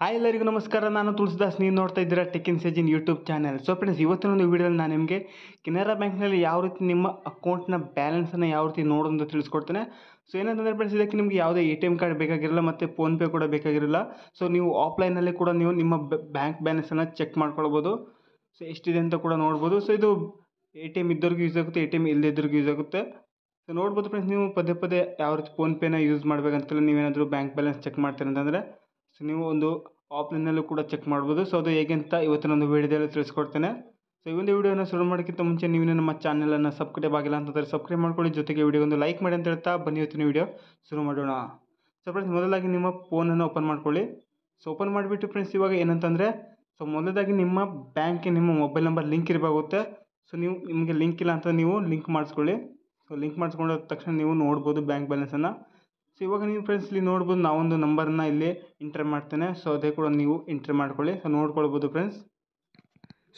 hi ಎಲ್ಲರಿಗೂ ನಮಸ್ಕಾರ ನಾನು ತುಳಸಿದಾಸ್ ನೀವು ನೋಡ್ತಾ ಇದ್ದೀರಾ ಟೆಕಿನ್ ಸೇಜಿನ್ ಯೂಟ್ಯೂಬ್ ಚಾನಲ್ ಸೊ ಫ್ರೆಂಡ್ಸ್ ಇವತ್ತಿನ ಒಂದು ವೀಡಿಯೋದಲ್ಲಿ ನಾನು ನಿಮಗೆ ಕೆನರಾ ಬ್ಯಾಂಕ್ನಲ್ಲಿ ಯಾವ ರೀತಿ ನಿಮ್ಮ ಅಕೌಂಟ್ನ ಬ್ಯಾಲೆನ್ಸನ್ನು ಯಾವ ರೀತಿ ನೋಡೋದು ಅಂತ ತಿಳಿಸ್ಕೊಡ್ತೇನೆ ಸೊ ಏನಂತಂದರೆ ಫ್ರೆಂಡ್ಸ್ ಇದಕ್ಕೆ ನಿಮಗೆ ಯಾವುದೇ ಎ ಟಿ ಎಮ್ ಕಾರ್ಡ್ ಬೇಕಾಗಿರಲ್ಲ ಮತ್ತು ಫೋನ್ಪೇ ಕೂಡ ಬೇಕಾಗಿರಲ್ಲ ಸೊ ನೀವು ಆಫ್ಲೈನಲ್ಲಿ ಕೂಡ ನೀವು ನಿಮ್ಮ ಬ್ಯಾಂಕ್ ಬ್ಯಾಲೆನ್ಸನ್ನು ಚೆಕ್ ಮಾಡ್ಕೊಳ್ಬೋದು ಸೊ ಎಷ್ಟಿದೆ ಅಂತ ಕೂಡ ನೋಡ್ಬೋದು ಸೊ ಇದು ಎ ಟಿ ಎಮ್ ಇದ್ದವ್ರಿಗೂ ಯೂಸ್ ಆಗುತ್ತೆ ಎ ಟಿ ಎಮ್ ಇಲ್ಲದಿದ್ದವ್ರಿಗೂ ಯೂಸ್ ಆಗುತ್ತೆ ಸೊ ನೋಡ್ಬೋದು ಫ್ರೆಂಡ್ಸ್ ನೀವು ಪದೇ ಪದೇ ಯಾವ ರೀತಿ ಫೋನ್ಪೇನ ಯೂಸ್ ಮಾಡಬೇಕಂತಿಲ್ಲ ನೀವೇನಾದರೂ ಬ್ಯಾಂಕ್ ಬ್ಯಾಲೆನ್ಸ್ ಚೆಕ್ ಮಾಡ್ತೀರಂತಂದರೆ ಸೊ ನೀವು ಒಂದು ಆಫ್ಲೈನಲ್ಲೂ ಕೂಡ ಚೆಕ್ ಮಾಡ್ಬೋದು ಸೊ ಅದು ಹೇಗೆ ಅಂತ ಇವತ್ತಿನ ಒಂದು ವೀಡಿಯೋದಲ್ಲಿ ತಿಳಿಸ್ಕೊಡ್ತೇನೆ ಸೊ ಈ ಒಂದು ವೀಡಿಯೋನ ಶುರು ಮಾಡೋಕ್ಕಿಂತ ಮುಂಚೆ ನೀವು ನಮ್ಮ ಚಾನಲನ್ನು ಸಬ್ಸ್ಕ್ರೈಬ್ ಆಗಿಲ್ಲ ಅಂತಂದರೆ ಸಬ್ಸ್ಕ್ರೈಬ್ ಮಾಡ್ಕೊಳ್ಳಿ ಜೊತೆಗೆ ವಿಡಿಯೋ ಒಂದು ಲೈಕ್ ಮಾಡಿ ಅಂತ ಹೇಳ್ತಾ ಬನ್ನಿ ಇವತ್ತಿನ ವೀಡಿಯೋ ಶುರು ಮಾಡೋಣ ಸೊ ಫ್ರೆಂಡ್ಸ್ ಮೊದಲಾಗಿ ನಿಮ್ಮ ಫೋನನ್ನು ಓಪನ್ ಮಾಡ್ಕೊಳ್ಳಿ ಸೊ ಓಪನ್ ಮಾಡಿಬಿಟ್ಟು ಫ್ರೆಂಡ್ಸ್ ಇವಾಗ ಏನಂತಂದರೆ ಸೊ ಮೊದಲಾಗಿ ನಿಮ್ಮ ಬ್ಯಾಂಕ್ಗೆ ನಿಮ್ಮ ಮೊಬೈಲ್ ನಂಬರ್ ಲಿಂಕ್ ಇರಬೇಕಾಗುತ್ತೆ ಸೊ ನೀವು ನಿಮಗೆ ಲಿಂಕ್ ಇಲ್ಲ ಅಂತ ನೀವು ಲಿಂಕ್ ಮಾಡಿಸ್ಕೊಳ್ಳಿ ಸೊ ಲಿಂಕ್ ಮಾಡಿಸ್ಕೊಂಡ ತಕ್ಷಣ ನೀವು ನೋಡ್ಬೋದು ಬ್ಯಾಂಕ್ ಬ್ಯಾಲೆನ್ಸನ್ನು ಸೊ ಇವಾಗ ನೀವು ಫ್ರೆಂಡ್ಸ್ ಇಲ್ಲಿ ನೋಡ್ಬೋದು ನಾವೊಂದು ನಂಬರನ್ನ ಇಲ್ಲಿ ಎಂಟ್ರ್ ಮಾಡ್ತೇನೆ ಸೊ ಅದೇ ಕೂಡ ನೀವು ಎಂಟ್ರ್ ಮಾಡ್ಕೊಳ್ಳಿ ಸೊ ನೋಡ್ಕೊಳ್ಬೋದು ಫ್ರೆಂಡ್ಸ್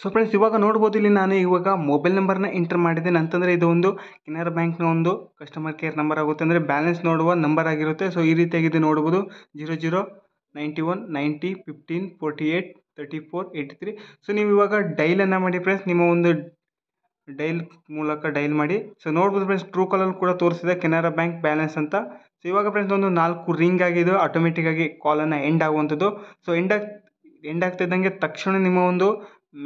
ಸೊ ಫ್ರೆಂಡ್ಸ್ ಇವಾಗ ನೋಡ್ಬೋದು ಇಲ್ಲಿ ನಾನು ಇವಾಗ ಮೊಬೈಲ್ ನಂಬರ್ನ ಎಂಟರ್ ಮಾಡಿದ್ದೇನೆ ಅಂತಂದರೆ ಇದು ಒಂದು ಕೆನರಾ ಬ್ಯಾಂಕ್ನ ಒಂದು ಕಸ್ಟಮರ್ ಕೇರ್ ನಂಬರ್ ಆಗುತ್ತೆ ಅಂದರೆ ಬ್ಯಾಲೆನ್ಸ್ ನೋಡುವ ನಂಬರ್ ಆಗಿರುತ್ತೆ ಸೊ ಈ ರೀತಿಯಾಗಿದೆ ನೋಡ್ಬೋದು zero zero ninety one ninety fifteen forty eight thirty four eighty three so ನೀವು ಇವಾಗ ಡೈಲನ್ನು ಮಾಡಿ ಫ್ರೆಂಡ್ಸ್ ನಿಮ್ಮ ಒಂದು ಡೈಲ್ ಮೂಲಕ ಡೈಲ್ ಮಾಡಿ ಸೊ ನೋಡ್ಬೋದು ಫ್ರೆಂಡ್ಸ್ ಟ್ರೂ ಕಾಲಲ್ಲಿ ಕೂಡ ತೋರಿಸಿದೆ ಕೆನರಾ ಬ್ಯಾಂಕ್ ಬ್ಯಾಲೆನ್ಸ್ ಅಂತ ಸೊ ಇವಾಗ ಫ್ರೆಂಡ್ಸ್ ಒಂದು ನಾಲ್ಕು ರಿಂಗ್ ಆಗಿದ್ದು ಆಟೋಮೆಟಿಕ್ಕಾಗಿ ಕಾಲನ್ನು ಎಂಡ್ ಆಗುವಂಥದ್ದು ಸೊ ಎಂಡ್ ಆಗಿ ಎಂಡ್ ಆಗ್ತಿದ್ದಂಗೆ ತಕ್ಷಣ ನಿಮ್ಮ ಒಂದು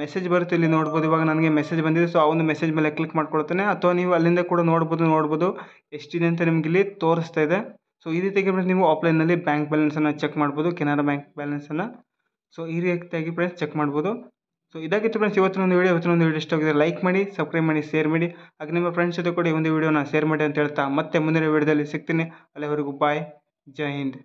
ಮೆಸೇಜ್ ಬರುತ್ತೆ ಇಲ್ಲಿ ನೋಡ್ಬೋದು ಇವಾಗ ನನಗೆ ಮೆಸೇಜ್ ಬಂದಿದೆ ಸೊ ಆ ಒಂದು ಮೆಸೇಜ್ ಮೇಲೆ ಕ್ಲಿಕ್ ಮಾಡ್ಕೊಳ್ತೇನೆ ಅಥವಾ ನೀವು ಅಲ್ಲಿಂದ ಕೂಡ ನೋಡ್ಬೋದು ನೋಡ್ಬೋದು ಎಷ್ಟಿದೆ ಅಂತ ನಿಮ್ಗೆ ಇಲ್ಲಿ ತೋರಿಸ್ತಾ ಇದೆ ಸೊ ಈ ರೀತಿಯಾಗಿ ಫ್ರೆಂಡ್ಸ್ ನೀವು ಆಫ್ಲೈನಲ್ಲಿ ಬ್ಯಾಂಕ್ ಬ್ಯಾಲೆನ್ಸನ್ನು ಚೆಕ್ ಮಾಡ್ಬೋದು ಕೆನರಾ ಬ್ಯಾಂಕ್ ಬ್ಯಾಲೆನ್ಸನ್ನು ಸೊ ಈ ರೀತಿಯಾಗಿ ಫ್ರೆಂಡ್ಸ್ ಚೆಕ್ ಮಾಡ್ಬೋದು ಸೊ ಇದಾಗಿತ್ತು ಫ್ರೆಂಡ್ಸ್ ಇವತ್ತಿನ ಒಂದು ವೀಡಿಯೋ ಇವತ್ತಿನ ಒಂದು ವೀಡಿಯೋ ಇಷ್ಟವಾಗಿದೆ ಲೈಕ್ ಮಾಡಿ ಸಬ್ಸ್ಕ್ರೈಬ್ ಮಾಡಿ ಶೇರ್ ಮಾಡಿ ಹಾಗೆ ನಿಮ್ಮ ಫ್ರೆಂಡ್ಸ್ ಜೊತೆ ಕೂಡ ಈ ಒಂದು ವೀಡಿಯೋನ ಶೇರ್ ಮಾಡಿ ಅಂತ ಹೇಳ್ತಾ ಮತ್ತೆ ಮುಂದಿನ ವೀಡಿಯೋದಲ್ಲಿ ಸಿಗ್ತೀನಿ ಅಲ್ಲಿವರೆಗೂ ಬಾಯ್ ಜೈ ಹಿಂದ್